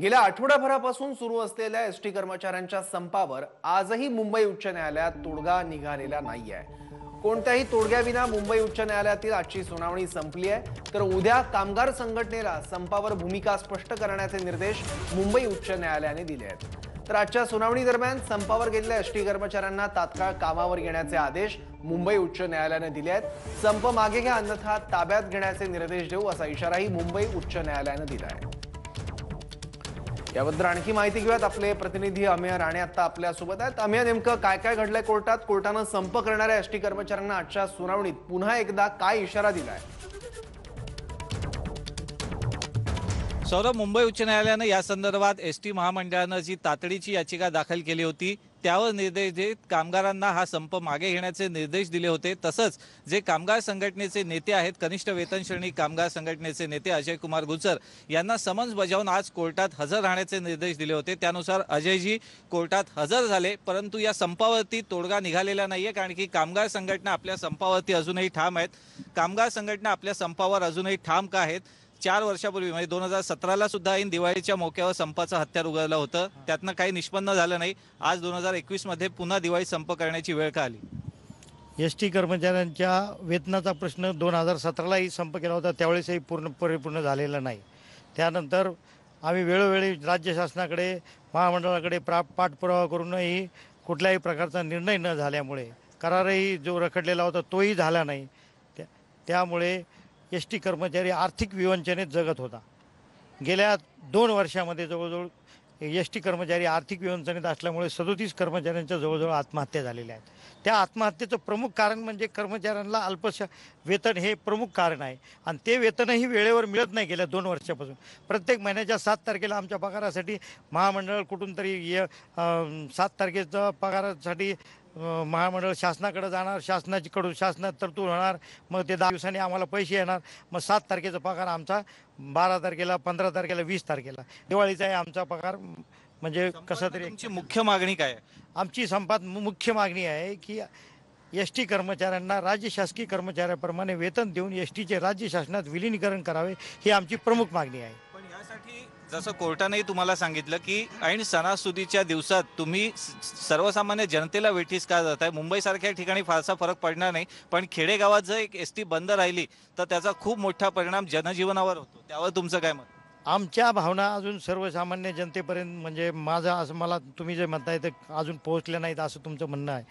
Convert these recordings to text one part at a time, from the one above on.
गेल्या आठवड्याभरापासून सुरू असलेल्या एस टी कर्मचाऱ्यांच्या संपावर आजही मुंबई उच्च न्यायालयात तोडगा निघालेला नाही आहे कोणत्याही तोडग्याविना मुंबई उच्च न्यायालयातील आजची सुनावणी संपली आहे तर उद्या कामगार संघटनेला संपावर भूमिका स्पष्ट करण्याचे निर्देश मुंबई उच्च न्यायालयाने दिले आहेत तर आजच्या सुनावणी दरम्यान संपावर गेलेल्या एस टी कर्मचाऱ्यांना तात्काळ कामावर घेण्याचे आदेश मुंबई उच्च न्यायालयाने दिले आहेत संप मागे घ्या अन्यथा ताब्यात घेण्याचे निर्देश देऊ असा इशाराही मुंबई उच्च न्यायालयानं दिला आहे याबद्दल आणखी माहिती घेऊयात आपले प्रतिनिधी अमेय राणे आता आपल्यासोबत आहेत अमेय नेमकं काय काय घडलंय कोर्टात कोर्टानं संप करणाऱ्या एसटी कर्मचाऱ्यांना आजच्या सुनावणीत पुन्हा एकदा काय इशारा दिलाय सौरभ मुंबई उच्च न्यायालयानं या संदर्भात एस टी महामंडळानं जी तातडीची याचिका दाखल केली होती त्यावर निर्देश देत कामगारांना हा संप मागे घेण्याचे निर्देश दिले होते तसंच जे कामगार संघटनेचे नेते आहेत कनिष्ठ वेतन श्रेणी कामगार संघटनेचे नेते अजय कुमार गुजर यांना समन्स बजावून आज कोर्टात हजर राहण्याचे निर्देश दिले होते त्यानुसार अजयजी कोर्टात हजर झाले परंतु या संपावरती तोडगा निघालेला नाहीये कारण की कामगार संघटना आपल्या संपावरती अजूनही ठाम आहेत कामगार संघटना आपल्या संपावर अजूनही ठाम का आहेत चार वर्षापूर्वी म्हणजे दोन हजार सतराला सुद्धा ऐन दिवाळीच्या मोक्यावर संपाचं हत्यार उघडलं होतं त्यातनं काही निष्पन्न झालं नाही आज दोन हजार एकवीसमध्ये पुन्हा दिवाळी संप करण्याची वेळ का आली एस टी कर्मचाऱ्यांच्या वेतनाचा प्रश्न दोन हजार सतरालाही संप केला होता त्यावेळेसही पूर्ण परिपूर्ण झालेला नाही त्यानंतर आम्ही वेळोवेळी राज्य शासनाकडे महामंडळाकडे प्रा पाठपुरावा करूनही कुठल्याही प्रकारचा निर्णय न झाल्यामुळे करारही जो रखडलेला होता तोही झाला नाही त्यामुळे एस टी कर्मचारी आर्थिक विवंचनेत जगत होता गेल्या दोन वर्षामध्ये जवळजवळ एस टी कर्मचारी आर्थिक विवंचनेत असल्यामुळे सदोतीस कर्मचाऱ्यांच्या जवळजवळ आत्महत्या झालेल्या आहेत त्या आत्महत्येचं प्रमुख कारण म्हणजे कर्मचाऱ्यांना अल्पश वेतन हे प्रमुख कारण आहे आणि ते वेतनही वेळेवर मिळत नाही गेल्या दोन वर्षापासून प्रत्येक महिन्याच्या सात तारखेला आमच्या पगारासाठी महामंडळ कुठून तरी सात तारखेचा पगारासाठी महामंडळ शासनाकडे जाणार शासनाची कडून शासनात तरतूद होणार मग ते दहा दिवसांनी आम्हाला पैसे येणार मग सात तारखेचा पगार आमचा बारा तारखेला पंधरा तारखेला वीस तारखेला दिवाळीचा आहे आमचा पगार म्हणजे कसं तरी तुमची मुख्य मागणी काय आमची संपात मुख्य मागणी आहे की एस टी कर्मचाऱ्यांना राज्य शासकीय कर्मचाऱ्याप्रमाणे वेतन देऊन एस टीचे राज्य शासनात विलीनीकरण करावे ही आमची प्रमुख मागणी आहे साठी जसं कोर्टानेही तुम्हाला सांगितलं की ऐन सणासुदीच्या दिवसात तुम्ही सर्वसामान्य जनतेला वेठीस का जात आहे मुंबईसारख्या ठिकाणी फारसा फरक पडणार नाही पण खेडेगावात जर एक एस टी बंद राहिली तर त्याचा खूप मोठा परिणाम जनजीवनावर होतो त्यावर तुमचं काय मत आमच्या भावना अजून सर्वसामान्य जनतेपर्यंत म्हणजे माझं असं मला तुम्ही जे म्हणताय ते अजून पोहोचल्या नाहीत असं तुमचं म्हणणं आहे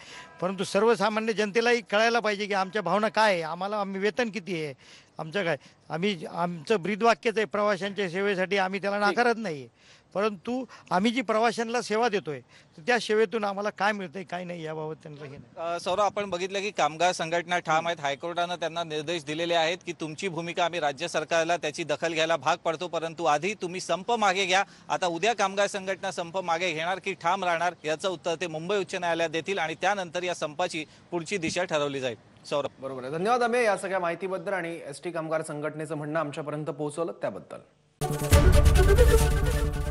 परंतु सर्वसामान्य जनतेलाही कळायला पाहिजे की आमच्या भावना काय आहे आम्हाला आम्ही वेतन किती आहे आमचं काय आम्ही आमचं ब्रीदवाक्यच आहे प्रवाशांच्या सेवेसाठी आम्ही त्याला नाकारत नाही परंतु आम्ही जी प्रवाशांना सेवा देतोय त्या सेवेतून आम्हाला काय मिळतंय काय नाही याबाबत त्यांना हे सौरभ आपण बघितलं की कामगार संघटना ठाम आहेत हायकोर्टानं त्यांना निर्देश दिलेले आहेत की तुमची भूमिका आम्ही राज्य सरकारला त्याची दखल घ्यायला भाग पडतो परंतु आधी तुम्ही संप मागे घ्या आता उद्या कामगार संघटना संप मागे घेणार की ठाम राहणार याचं उत्तर ते मुंबई उच्च न्यायालयात देतील आणि त्यानंतर या संपाची पुढची दिशा ठरवली जाईल सौरभ बरोबर आहे धन्यवाद अमे या सगळ्या माहितीबद्दल आणि एस टी कामगार संघटनेचं म्हणणं आमच्यापर्यंत पोहोचवलं त्याबद्दल